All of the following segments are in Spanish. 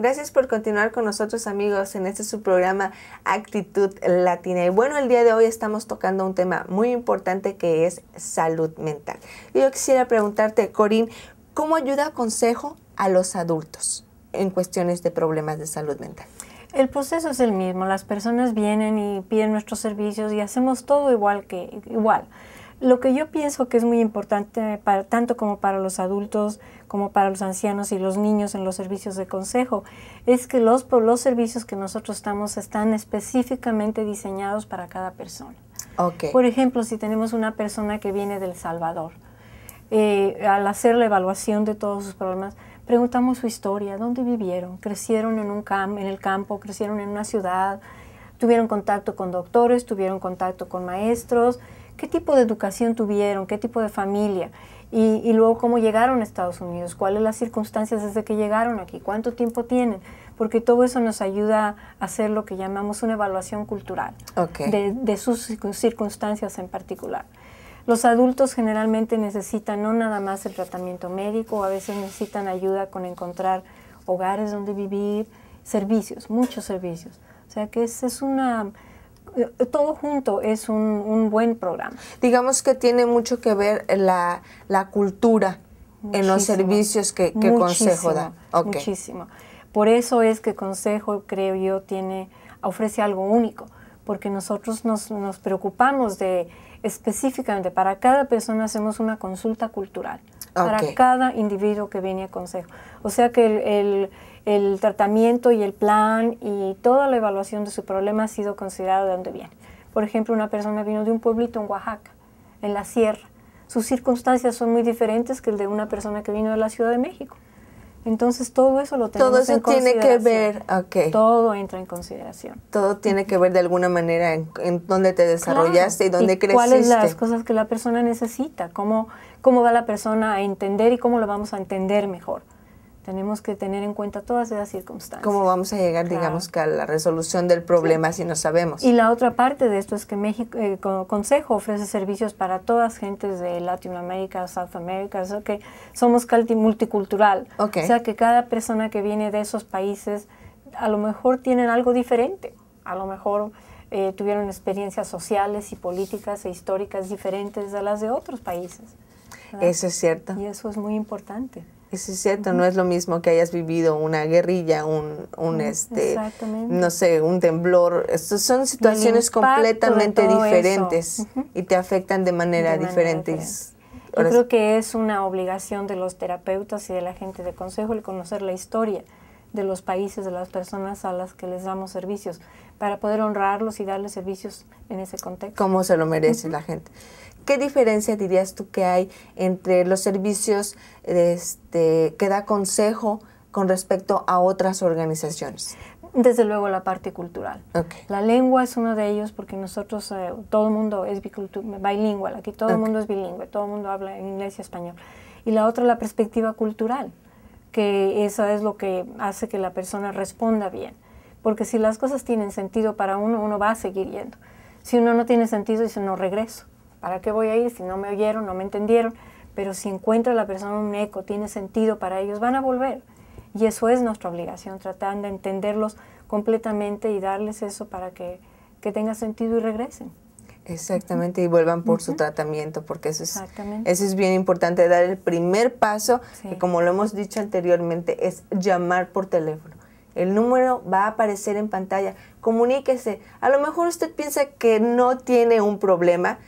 Gracias por continuar con nosotros amigos en este su programa Actitud Latina. Y bueno, el día de hoy estamos tocando un tema muy importante que es salud mental. Yo quisiera preguntarte, Corín, ¿cómo ayuda consejo a los adultos en cuestiones de problemas de salud mental? El proceso es el mismo, las personas vienen y piden nuestros servicios y hacemos todo igual que igual. Lo que yo pienso que es muy importante para, tanto como para los adultos, como para los ancianos y los niños en los servicios de consejo, es que los, los servicios que nosotros estamos están específicamente diseñados para cada persona. Por ejemplo, si tenemos una persona que viene del Salvador, eh, al hacer la evaluación de todos sus problemas, preguntamos su historia, dónde vivieron, crecieron en, un cam en el campo, crecieron en una ciudad, tuvieron contacto con doctores, tuvieron contacto con maestros, qué tipo de educación tuvieron, qué tipo de familia. Y, luego cómo llegaron a Estados Unidos, cuáles las circunstancias desde que llegaron aquí, cuánto tiempo tienen, porque todo eso nos ayuda a hacer lo que llamamos una evaluación cultural de, sus circunstancias en particular. Los adultos generalmente necesitan no nada más el tratamiento médico, a veces necesitan ayuda con encontrar hogares donde vivir, servicios, muchos servicios. O sea que es una eh, todo junto es un, buen programa. Digamos que tiene mucho que ver la, cultura en los servicios que, Consejo da. Muchísimo. Por eso es que Consejo, creo yo, tiene, ofrece algo único, porque nosotros nos, nos preocupamos de específicamente, para cada persona hacemos una consulta cultural para cada individuo que viene a consejo. O sea que el, tratamiento y el plan y toda la evaluación de su problema ha sido considerado de dónde viene. Por ejemplo, una persona vino de un pueblito en Oaxaca, en la sierra. Sus circunstancias son muy diferentes que el de una persona que vino de la Ciudad de México. Entonces todo eso lo tenemos Todo eso tiene que ver, ok. Todo entra en consideración. Todo tiene que ver de alguna manera en, dónde te desarrollaste y dónde ¿Y creciste. Cuáles las cosas que la persona necesita, cómo, cómo va la persona a entender y cómo lo vamos a entender mejor. Tenemos que tener en cuenta todas esas circunstancias. ¿Cómo vamos a llegar, digamos, a la resolución del problema si no sabemos? Y la otra parte de esto es que México, el eh, Consejo ofrece servicios para todas gentes de Latinoamérica, South America, o sea que somos multicultural. O sea que cada persona que viene de esos países a lo mejor tienen algo diferente, a lo mejor eh, tuvieron experiencias sociales y políticas e históricas diferentes a las de otros países. Eso es cierto. Y eso es muy importante. Eso es cierto, no es lo mismo que hayas vivido una guerrilla, un, un mm, este, no sé, un temblor. Estos son situaciones completamente diferentes y te afectan de manera, diferente. Yo creo que es una obligación de los terapeutas y de la gente de consejo el conocer la historia de los países, de las personas a las que les damos servicios, para poder honrarlos y darles servicios en ese contexto. Como se lo merece la gente. ¿Qué diferencia dirías tú que hay entre los servicios este, que da consejo con respecto a otras organizaciones? Desde luego la parte cultural. La lengua es uno de ellos porque nosotros, eh, todo el mundo es bilingüe, aquí todo el mundo es bilingüe, todo el mundo habla inglés y español. Y la otra, la perspectiva cultural que eso es lo que hace que la persona responda bien. Porque si las cosas tienen sentido para uno, uno va a seguir yendo. Si uno no tiene sentido, dice, no regreso. ¿Para qué voy a ir si no me oyeron, no me entendieron? Pero si encuentra la persona un eco, tiene sentido para ellos, van a volver. Y eso es nuestra obligación, tratar de entenderlos completamente y darles eso para que, que tenga sentido y regresen. Exactamente, y vuelvan por su tratamiento, porque eso es, eso es bien importante, dar el primer paso, y que como lo hemos dicho anteriormente, es llamar por teléfono. El número va a aparecer en pantalla, comuníquese. A lo mejor usted piensa que no tiene un problema,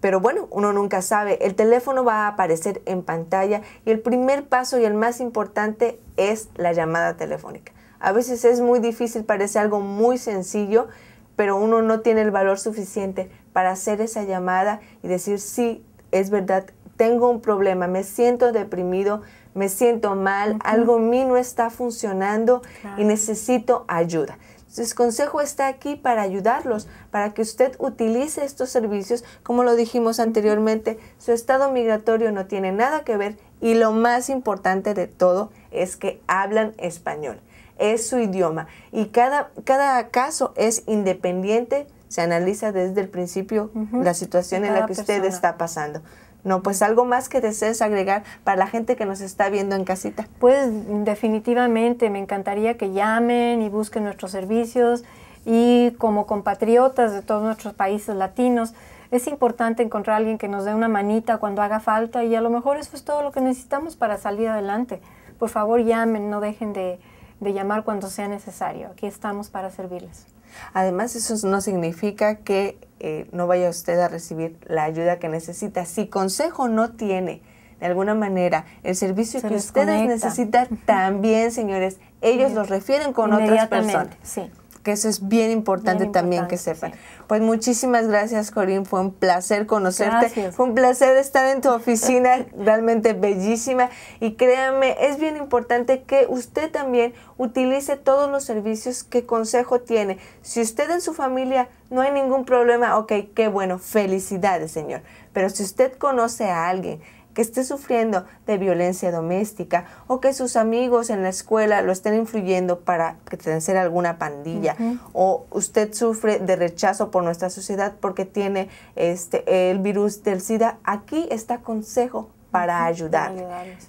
pero bueno, uno nunca sabe. El teléfono va a aparecer en pantalla y el primer paso y el más importante es la llamada telefónica. A veces es muy difícil, parece algo muy sencillo, pero uno no tiene el valor suficiente para hacer esa llamada y decir, sí, es verdad, tengo un problema, me siento deprimido, me siento mal, algo mío no está funcionando y necesito ayuda. Entonces, consejo está aquí para ayudarlos, para que usted utilice estos servicios. Como lo dijimos anteriormente, su estado migratorio no tiene nada que ver y lo más importante de todo es que hablan español. Es su idioma y cada, cada caso es independiente, se analiza desde el principio la situación en la que usted está pasando. No, pues algo más que desees agregar para la gente que nos está viendo en casita. Pues definitivamente me encantaría que llamen y busquen nuestros servicios y como compatriotas de todos nuestros países latinos, es importante encontrar a alguien que nos dé una manita cuando haga falta y a lo mejor eso es todo lo que necesitamos para salir adelante. Por favor, llamen, no dejen de, llamar cuando sea necesario. Aquí estamos para servirles. Además, eso no significa que eh, no vaya usted a recibir la ayuda que necesita. Si consejo no tiene, de alguna manera, el servicio que ustedes necesitan, también, señores, ellos los refieren con otras personas. Sí que eso es bien importante también que sepan. Pues muchísimas gracias, Corín. Fue un placer conocerte. Fue un placer estar en tu oficina, realmente bellísima. Y créanme, es bien importante que usted también utilice todos los servicios que Consejo tiene. Si usted en su familia no hay ningún problema, ok, qué bueno, felicidades, señor. Pero si usted conoce a alguien que esté sufriendo de violencia doméstica o que sus amigos en la escuela lo estén influyendo para pertenecer a alguna pandilla o usted sufre de rechazo por nuestra sociedad porque tiene este el virus del SIDA, aquí está consejo para ayudar.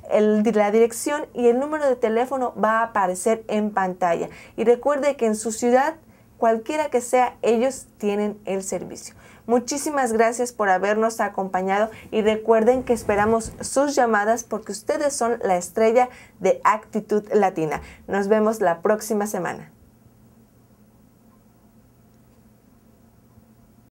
El, la dirección y el número de teléfono va a aparecer en pantalla. Y recuerde que en su ciudad cualquiera que sea, ellos tienen el servicio. Muchísimas gracias por habernos acompañado y recuerden que esperamos sus llamadas porque ustedes son la estrella de Actitud Latina. Nos vemos la próxima semana.